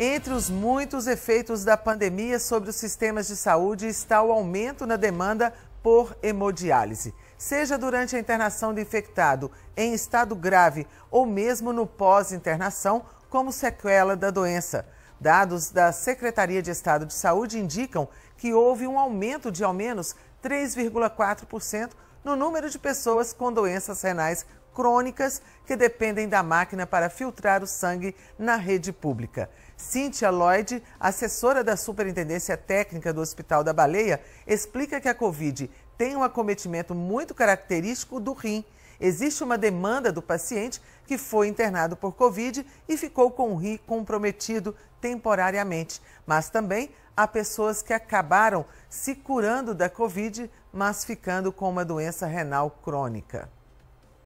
Entre os muitos efeitos da pandemia sobre os sistemas de saúde está o aumento na demanda por hemodiálise, seja durante a internação do infectado em estado grave ou mesmo no pós-internação, como sequela da doença. Dados da Secretaria de Estado de Saúde indicam que houve um aumento de ao menos 3,4% no número de pessoas com doenças renais crônicas que dependem da máquina para filtrar o sangue na rede pública. Cíntia Lloyd, assessora da Superintendência Técnica do Hospital da Baleia, explica que a Covid tem um acometimento muito característico do rim. Existe uma demanda do paciente que foi internado por Covid e ficou com o rim comprometido temporariamente. Mas também há pessoas que acabaram se curando da Covid, mas ficando com uma doença renal crônica.